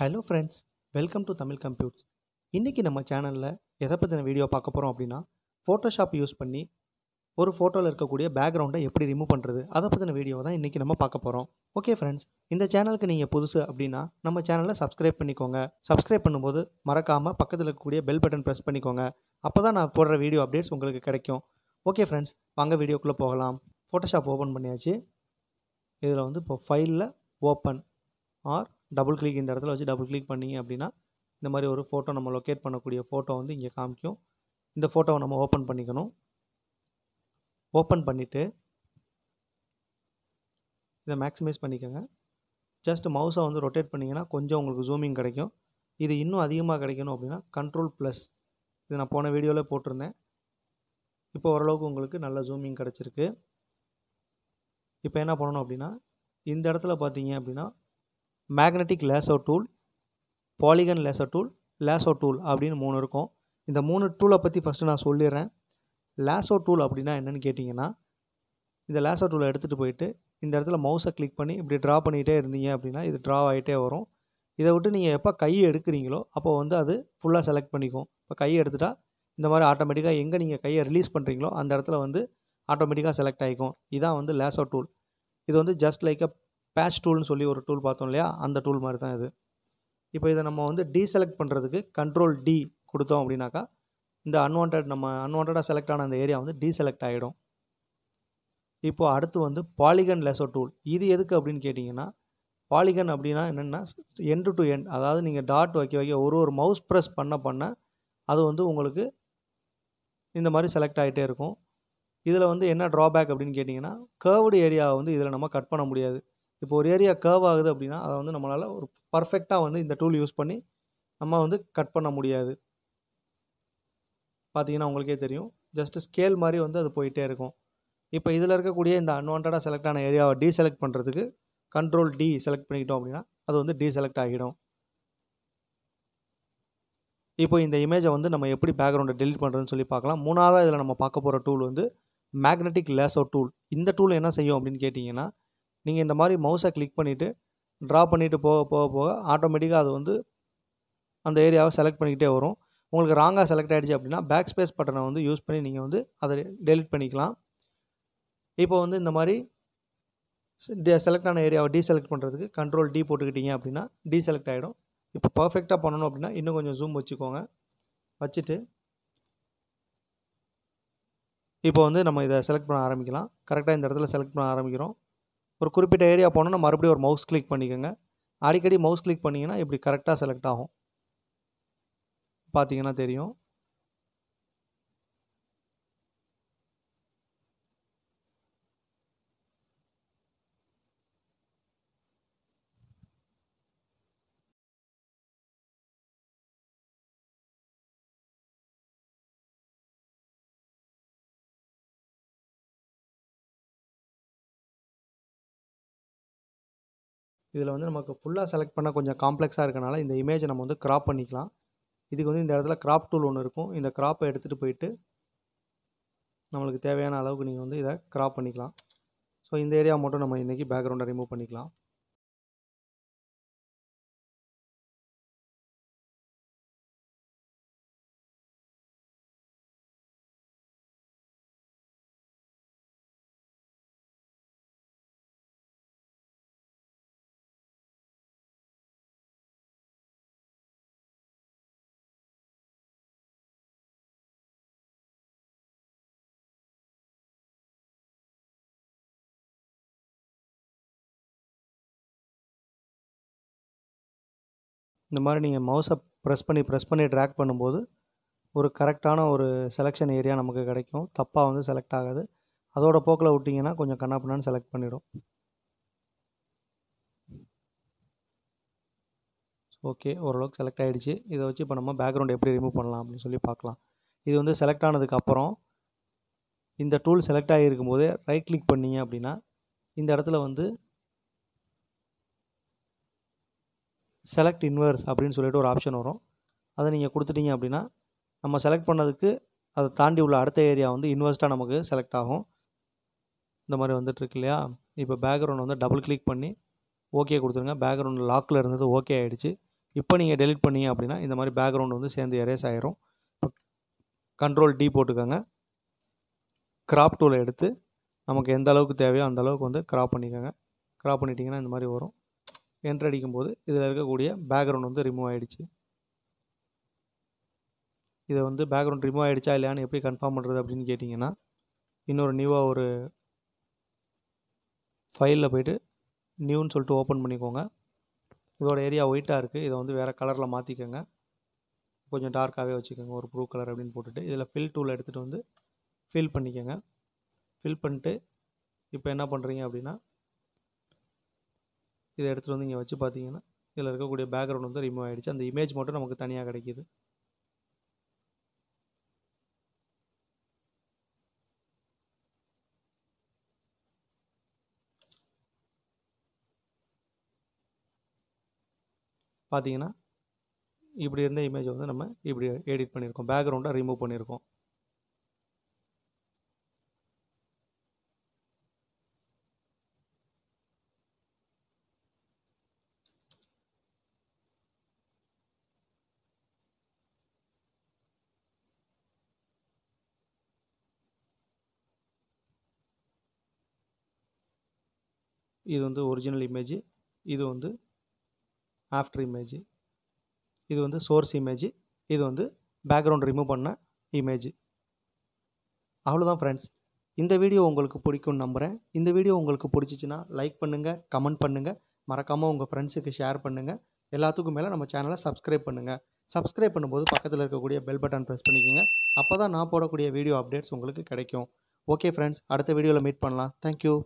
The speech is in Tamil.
hello friends welcome to Tamil computes இன்றைக்கி நம்ம சேனலில் எதை பற்றின வீடியோ பார்க்க போகிறோம் அப்படின்னா ஃபோட்டோஷாப் யூஸ் பண்ணி ஒரு ஃபோட்டோவில் இருக்கக்கூடிய பேக்ரவுண்டை எப்படி ரிமூவ் பண்ணுறது அதை பற்றின வீடியோ தான் இன்றைக்கி நம்ம பார்க்க போகிறோம் ஓகே ஃப்ரெண்ட்ஸ் இந்த சேனலுக்கு நீங்கள் புதுசு அப்படின்னா நம்ம சேனலை சப்ஸ்கிரைப் பண்ணிக்கோங்க சப்ஸ்கிரைப் பண்ணும்போது மறக்காமல் பக்கத்தில் இருக்கக்கூடிய பெல் பட்டன் ப்ரெஸ் பண்ணிக்கோங்க அப்போ தான் நான் போடுற வீடியோ அப்டேட்ஸ் உங்களுக்கு கிடைக்கும் ஓகே ஃப்ரெண்ட்ஸ் வாங்க வீடியோக்குள்ளே போகலாம் ஃபோட்டோஷாப் ஓப்பன் பண்ணியாச்சு இதில் வந்து இப்போ ஃபைலில் ஓப்பன் ஆர் டபுள் கிளிக் இந்த இடத்துல வச்சு டபுள் கிளிக் பண்ணிங்க அப்படின்னா இந்த மாதிரி ஒரு ஃபோட்டோ நம்ம லொக்கேட் பண்ணக்கூடிய ஃபோட்டோ வந்து இங்கே காமிக்கும் இந்த ஃபோட்டோவை நம்ம ஓப்பன் பண்ணிக்கணும் ஓப்பன் பண்ணிவிட்டு இதை மேக்ஸிமைஸ் பண்ணிக்கோங்க ஜஸ்ட் மவுஸை வந்து ரொட்டேட் பண்ணிங்கன்னா கொஞ்சம் உங்களுக்கு ஜூமிங் கிடைக்கும் இது இன்னும் அதிகமாக கிடைக்கணும் அப்படின்னா கண்ட்ரோல் ப்ளஸ் இது நான் போன வீடியோவில் போட்டிருந்தேன் இப்போ ஓரளவுக்கு உங்களுக்கு நல்ல ஜூமிங் கிடச்சிருக்கு இப்போ என்ன பண்ணணும் அப்படின்னா இந்த இடத்துல பார்த்தீங்க அப்படின்னா magnetic lasso tool polygon lasso tool lasso tool அப்படின்னு மூணு இருக்கும் இந்த மூணு டூலை பற்றி ஃபஸ்ட்டு நான் சொல்லிடுறேன் லேசோ டூல் அப்படின்னா என்னென்னு கேட்டிங்கன்னா இந்த லேசோ டூலை எடுத்துகிட்டு போயிட்டு இந்த இடத்துல மவுஸை கிளிக் பண்ணி இப்படி ட்ரா பண்ணிகிட்டே இருந்தீங்க அப்படின்னா இது ட்ரா ஆகிட்டே வரும் இதை விட்டு நீங்கள் எப்போ கை எடுக்கிறீங்களோ அப்போ வந்து அது ஃபுல்லாக செலக்ட் பண்ணிக்கும் இப்போ கை எடுத்துட்டால் இந்த மாதிரி ஆட்டோமேட்டிக்காக எங்கே நீங்கள் கையை ரிலீஸ் பண்ணுறீங்களோ அந்த இடத்துல வந்து ஆட்டோமேட்டிக்காக செலக்ட் ஆகிக்கும் இதான் வந்து லேசோ டூல் இது வந்து ஜஸ்ட் லைக் அ பேட்ச் டூல்னு சொல்லி ஒரு டூல் பார்த்தோம் இல்லையா அந்த டூல் மாதிரி தான் இது இப்போ இதை நம்ம வந்து டீசெலக்ட் பண்ணுறதுக்கு கண்ட்ரோல் டி கொடுத்தோம் அப்படின்னாக்கா இந்த அன்வான்ட் நம்ம அன்வான்டாக செலக்ட் ஆன அந்த ஏரியா வந்து டீசெலக்ட் ஆகிடும் இப்போது அடுத்து வந்து பாலிகன் லெசோ டூல் இது எதுக்கு அப்படின்னு கேட்டிங்கன்னா பாலிகன் அப்படின்னா என்னென்னா எண்டு டு எண்ட் அதாவது நீங்கள் டாட் வைக்க வைக்க ஒரு ஒரு மவுஸ் ப்ரெஸ் பண்ண பண்ண அது வந்து உங்களுக்கு இந்த மாதிரி செலக்ட் ஆகிட்டே இருக்கும் இதில் வந்து என்ன ட்ராபேக் அப்படின்னு கேட்டிங்கன்னா கேர்வ்டு ஏரியாவை வந்து இதில் நம்ம கட் பண்ண முடியாது இப்போ ஒரு ஏரியா கர்வ் ஆகுது அப்படின்னா அதை வந்து நம்மளால் ஒரு பர்ஃபெக்டாக வந்து இந்த டூல் யூஸ் பண்ணி நம்ம வந்து கட் பண்ண முடியாது பார்த்திங்கன்னா உங்களுக்கே தெரியும் ஜஸ்ட்டு ஸ்கேல் மாதிரி வந்து அது போயிட்டே இருக்கும் இப்போ இதில் இருக்கக்கூடிய இந்த அன்வான்டாக செலக்ட் ஆன ஏரியாவை செலக்ட் பண்ணுறதுக்கு கண்ட்ரோல் டி செலக்ட் பண்ணிக்கிட்டோம் அப்படின்னா அது வந்து செலக்ட் ஆகிடும் இப்போ இந்த இமேஜை வந்து நம்ம எப்படி பேக்ரவுண்டை டெலிட் பண்ணுறதுன்னு சொல்லி பார்க்கலாம் மூணாவதாக இதில் நம்ம பார்க்க போகிற டூல் வந்து மேக்னெட்டிக் லேசோ டூல் இந்த டூல் என்ன செய்யும் அப்படின்னு கேட்டிங்கன்னா நீங்கள் இந்த மாதிரி மவுஸை கிளிக் பண்ணிவிட்டு ட்ரா பண்ணிவிட்டு போக போக போக ஆட்டோமேட்டிக்காக அது வந்து அந்த ஏரியாவை செலக்ட் பண்ணிக்கிட்டே வரும் உங்களுக்கு ராங்காக செலக்ட் ஆகிடுச்சு அப்படின்னா பேக் ஸ்பேஸ் பட்டனை வந்து யூஸ் பண்ணி நீங்கள் வந்து அதை டெலிட் பண்ணிக்கலாம் இப்போ வந்து இந்த மாதிரி செலக்ட் ஆன ஏரியாவை டீசெலக்ட் பண்ணுறதுக்கு கண்ட்ரோல் டி போட்டுக்கிட்டீங்க அப்படின்னா டீசெலக்ட் ஆகிடும் இப்போ பர்ஃபெக்டாக பண்ணணும் அப்படின்னா இன்னும் கொஞ்சம் ஜூம் வச்சுக்கோங்க வச்சுட்டு இப்போ வந்து நம்ம இதை செலக்ட் பண்ண ஆரம்பிக்கலாம் கரெக்டாக இந்த இடத்துல செலக்ட் பண்ண ஆரம்பிக்கிறோம் ஒரு குறிப்பிட்ட ஏரியா போனோன்னா மறுபடியும் ஒரு மவுஸ் கிளிக் பண்ணிக்கோங்க அடிக்கடி மவுஸ் கிளிக் பண்ணிங்கன்னா இப்படி கரெக்டாக செலக்ட் ஆகும் பார்த்தீங்கன்னா தெரியும் இதில் வந்து நமக்கு ஃபுல்லாக செலக்ட் பண்ண கொஞ்சம் காம்ப்ளெக்ஸாக இருக்கனால இந்த இமேஜை நம்ம வந்து க்ராப் பண்ணிக்கலாம் இதுக்கு வந்து இந்த இடத்துல க்ராப் டூல் ஒன்று இருக்கும் இந்த க்ராப்பை எடுத்துகிட்டு போயிட்டு நம்மளுக்கு தேவையான அளவுக்கு நீங்கள் வந்து இதை க்ராப் பண்ணிக்கலாம் ஸோ இந்த ஏரியா மட்டும் நம்ம இன்றைக்கி பேக்ரவுண்டை ரிமூவ் பண்ணிக்கலாம் இந்த மாதிரி நீங்கள் மவுஸை ப்ரெஸ் பண்ணி ப்ரெஸ் பண்ணி ட்ராக் பண்ணும்போது ஒரு கரெக்டான ஒரு செலெக்ஷன் ஏரியா நமக்கு கிடைக்கும் தப்பாக வந்து செலக்ட் ஆகாது அதோட போக்கில் விட்டிங்கன்னா கொஞ்சம் கண்ணாப்பினான்னு செலக்ட் பண்ணிடும் ஓகே ஓரளவுக்கு செலக்ட் ஆகிடுச்சு இதை வச்சு இப்போ நம்ம பேக்ரவுண்ட் எப்படி ரிமூவ் பண்ணலாம் அப்படின்னு சொல்லி பார்க்கலாம் இது வந்து செலக்ட் ஆனதுக்கப்புறம் இந்த டூல் செலக்ட் ஆகியிருக்கும் போதே ரைட் கிளிக் பண்ணிங்க அப்படின்னா இந்த இடத்துல வந்து செலக்ட் இன்வெர்ஸ் அப்படின்னு சொல்லிட்டு ஒரு ஆப்ஷன் வரும் அதை நீங்கள் கொடுத்துட்டீங்க அப்படின்னா நம்ம செலக்ட் பண்ணதுக்கு அதை தாண்டி உள்ள அடுத்த ஏரியா வந்து இன்வெர்ஸ்டாக நமக்கு செலக்ட் ஆகும் இந்த மாதிரி வந்துட்டுருக்கு இல்லையா இப்போ பேக்ரவுண்ட் வந்து டபுள் கிளிக் பண்ணி ஓகே கொடுத்துருங்க பேக்ரவுண்ட் லாக்கில் இருந்தது ஓகே ஆகிடுச்சு இப்போ நீங்கள் டெலிட் பண்ணீங்க அப்படின்னா இந்த மாதிரி பேக்ரவுண்ட் வந்து சேர்ந்து எரேஸ் ஆகிரும் கண்ட்ரோல் டி போட்டுக்கோங்க கிராப் டூலை எடுத்து நமக்கு எந்த அளவுக்கு தேவையோ அந்த அளவுக்கு வந்து கிராப் பண்ணிக்கோங்க கிராப் பண்ணிட்டிங்கன்னா இந்த மாதிரி வரும் என்ட்ரு அடிக்கும்போது இதில் இருக்கக்கூடிய பேக்ரவுண்ட் வந்து ரிமூவ் ஆகிடுச்சு இதை வந்து பேக்ரவுண்ட் ரிமூவ் ஆகிடுச்சா இல்லையான்னு எப்படி கன்ஃபார்ம் பண்ணுறது அப்படின்னு கேட்டிங்கன்னா இன்னொரு நியூவாக ஒரு ஃபைலில் போய்ட்டு நியூன்னு சொல்லிட்டு ஓப்பன் பண்ணிக்கோங்க இதோட ஏரியா ஒயிட்டாக இருக்குது இதை வந்து வேறு கலரில் மாற்றிக்கோங்க கொஞ்சம் டார்க்காகவே வச்சுக்கோங்க ஒரு ப்ரூ கலர் அப்படின்னு போட்டுட்டு இதில் ஃபில் டூவில் எடுத்துகிட்டு வந்து ஃபில் பண்ணிக்கோங்க ஃபில் பண்ணிட்டு இப்போ என்ன பண்ணுறீங்க அப்படின்னா இதை எடுத்துகிட்டு வந்து இங்கே வச்சு பார்த்தீங்கன்னா இதில் இருக்கக்கூடிய பேக்ரவுண்ட் வந்து ரிமூவ் ஆகிடுச்சு அந்த இமேஜ் மட்டும் நமக்கு தனியாக கிடைக்கிது பார்த்தீங்கன்னா இப்படி இருந்த இமேஜ் வந்து நம்ம இப்படி எடிட் பண்ணியிருக்கோம் பேக்ரவுண்டை ரிமூவ் பண்ணியிருக்கோம் இது வந்து ஒரிஜினல் இமேஜ் இது வந்து ஆஃப்டர் இமேஜ் இது வந்து சோர்ஸ் இமேஜ் இது வந்து பேக்ரவுண்ட் ரிமூவ் பண்ண இமேஜ் அவ்வளோதான் ஃப்ரெண்ட்ஸ் இந்த வீடியோ உங்களுக்கு பிடிக்கும்னு நம்புகிறேன் இந்த வீடியோ உங்களுக்கு பிடிச்சிச்சின்னா லைக் பண்ணுங்கள் கமெண்ட் பண்ணுங்கள் மறக்காமல் உங்கள் ஃப்ரெண்ட்ஸுக்கு ஷேர் பண்ணுங்கள் எல்லாத்துக்கும் மேலே நம்ம சேனலை சப்ஸ்கிரைப் பண்ணுங்கள் சப்ஸ்கிரைப் பண்ணும்போது பக்கத்தில் இருக்கக்கூடிய பெல் பட்டன் ப்ரெஸ் பண்ணிக்கோங்க அப்போ தான் நான் போடக்கூடிய வீடியோ அப்டேட்ஸ் உங்களுக்கு கிடைக்கும் ஓகே ஃப்ரெண்ட்ஸ் அடுத்த வீடியோவில் மீட் பண்ணலாம் தேங்க்யூ